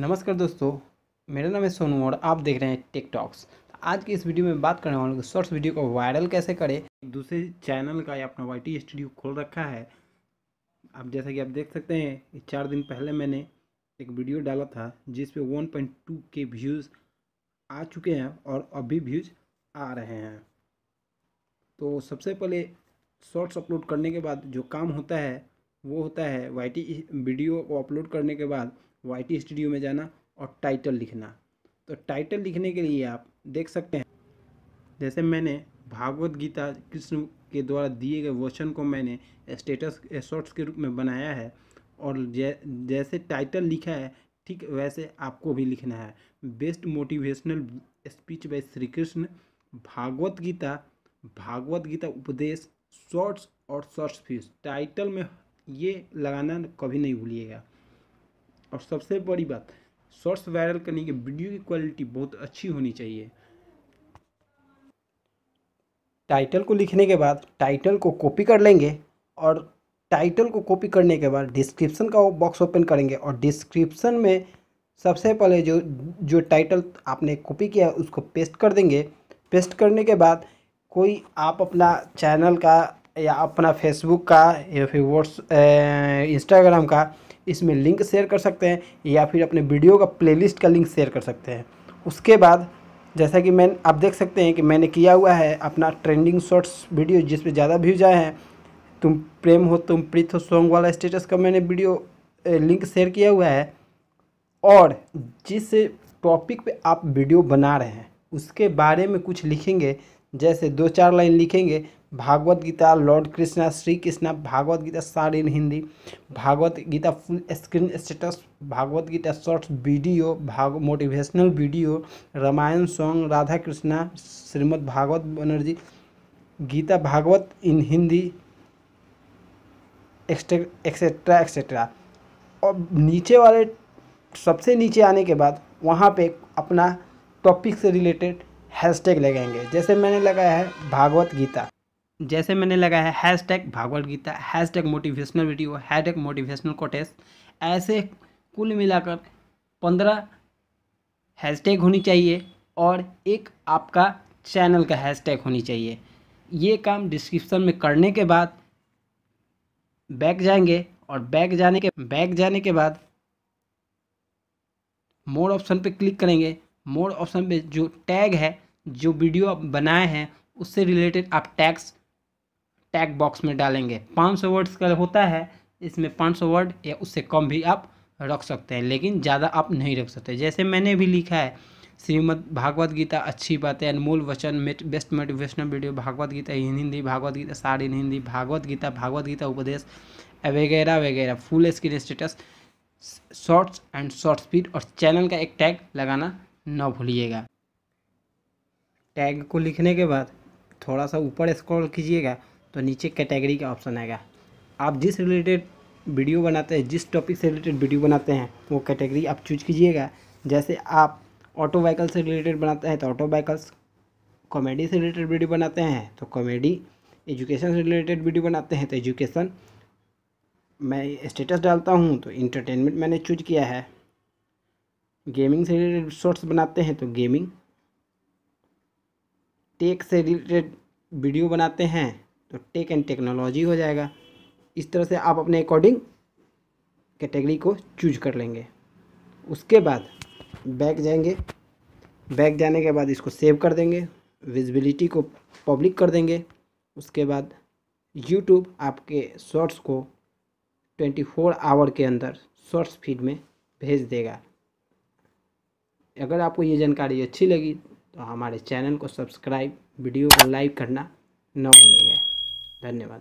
नमस्कार दोस्तों मेरा नाम है सोनू और आप देख रहे हैं टिकटॉक्स आज की इस वीडियो में बात करने वाले शॉर्ट्स वीडियो को वायरल कैसे करें दूसरे चैनल का अपना वाई टी स्टूडियो खोल रखा है आप जैसा कि आप देख सकते हैं चार दिन पहले मैंने एक वीडियो डाला था one point two K views आ चुके हैं और अभी व्यूज़ आ रहे हैं तो सबसे पहले शॉर्ट्स अपलोड करने के बाद जो काम होता है वो होता है वाई टी वीडियो को अपलोड करने के बाद वाई स्टूडियो में जाना और टाइटल लिखना तो टाइटल लिखने के लिए आप देख सकते हैं जैसे मैंने भागवत गीता कृष्ण के द्वारा दिए गए वचन को मैंने स्टेटस शॉर्ट्स के रूप में बनाया है और जै, जैसे टाइटल लिखा है ठीक वैसे आपको भी लिखना है best motivational speech by Shri Krishna Bhagavad Gita Bhagavad Gita उपदेश शॉर्ट्स और शॉर्ट्स फीस टाइटल में ये लगाना कभी नहीं भूलिएगा और सबसे बड़ी बात शॉर्ट्स वायरल करने की वीडियो की क्वालिटी बहुत अच्छी होनी चाहिए टाइटल को लिखने के बाद टाइटल को कॉपी कर लेंगे और टाइटल को कॉपी करने के बाद डिस्क्रिप्शन का बॉक्स ओपन करेंगे और डिस्क्रिप्शन में सबसे पहले जो जो टाइटल आपने कॉपी किया उसको पेस्ट कर देंगे पेस्ट करने के बाद कोई आप अपना चैनल का या अपना फेसबुक का या फिर व्हाट्स इंस्टाग्राम का इसमें लिंक शेयर कर सकते हैं या फिर अपने वीडियो का प्लेलिस्ट का लिंक शेयर कर सकते हैं उसके बाद जैसा कि मैं आप देख सकते हैं कि मैंने किया हुआ है अपना ट्रेंडिंग शॉर्ट्स वीडियो जिसमें ज़्यादा व्यूज आए हैं तुम प्रेम हो तुम प्रीत हो सॉन्ग वाला स्टेटस का मैंने वीडियो लिंक शेयर किया हुआ है और जिस टॉपिक पे आप वीडियो बना रहे हैं उसके बारे में कुछ लिखेंगे जैसे दो चार लाइन लिखेंगे भागवत गीता लॉर्ड कृष्णा श्री कृष्णा भागवत गीता सार in Hindi Bhagavad Gita full screen status Bhagavad Gita shorts video भाग motivational video Ramayana song Radha Krishna Shrimad Bhagavad Banerjee Gita Bhagavad in Hindi etcetera etcetera और नीचे वाले सबसे नीचे आने के बाद वहाँ पे अपना टॉपिक से रिलेटेड हैशटैग लगाएंगे जैसे मैंने लगाया है भागवत गीता जैसे मैंने लगाया है hashtag Bhagavad Gita hashtag motivational video hashtag motivational quotes ऐसे कुल मिलाकर पंद्रह हैश टैग होनी चाहिए और एक आपका चैनल का हैश टैग होनी चाहिए ये काम डिस्क्रिप्शन में करने के बाद बैक जाएंगे और बैक जाने के बैक जाने के बाद मोड ऑप्शन पे क्लिक करेंगे मोड ऑप्शन पे जो टैग है जो वीडियो आप बनाए हैं उससे रिलेटेड आप टैक्स टैग बॉक्स में डालेंगे 500 वर्ड्स का होता है इसमें 500 वर्ड या उससे कम भी आप रख सकते हैं लेकिन ज़्यादा आप नहीं रख सकते जैसे मैंने भी लिखा है श्रीमद भागवत गीता अच्छी बातें अनमोल वचन मेट best motivational video Bhagavad Gita in Hindi Bhagavad Gita सार इन हिंदी भागवत गीता भागवत गीता उपदेश वगैरह वगैरह full screen status shorts and short speed और चैनल का एक टैग लगाना ना भूलिएगा टैग को लिखने के बाद थोड़ा सा ऊपर स्क्रॉल कीजिएगा तो नीचे कैटेगरी का ऑप्शन आएगा आप जिस रिलेटेड वीडियो बनाते हैं जिस टॉपिक से रिलेटेड वीडियो बनाते हैं वो कैटेगरी आप चूज कीजिएगा जैसे आप ऑटो व्हीकल से रिलेटेड बनाते हैं तो ऑटो व्हीकल्स कॉमेडी से रिलेटेड वीडियो बनाते हैं तो कॉमेडी एजुकेशन से रिलेटेड वीडियो बनाते हैं तो एजुकेशन मैं स्टेटस डालता हूँ तो इंटरटेनमेंट मैंने चूज किया है गेमिंग से रिलेटेड शॉर्ट्स बनाते हैं तो गेमिंग टेक से रिलेटेड वीडियो बनाते हैं तो टेक एंड टेक्नोलॉजी हो जाएगा इस तरह से आप अपने अकॉर्डिंग कैटेगरी को चूज कर लेंगे उसके बाद बैक जाएंगे बैक जाने के बाद इसको सेव कर देंगे विजिबिलिटी को पब्लिक कर देंगे उसके बाद यूट्यूब आपके शॉर्ट्स को ट्वेंटी फोर आवर के अंदर शॉर्ट्स फीड में भेज देगा अगर आपको ये जानकारी अच्छी लगी तो हमारे चैनल को सब्सक्राइब वीडियो को लाइक करना ना भूलेंगे धन्यवाद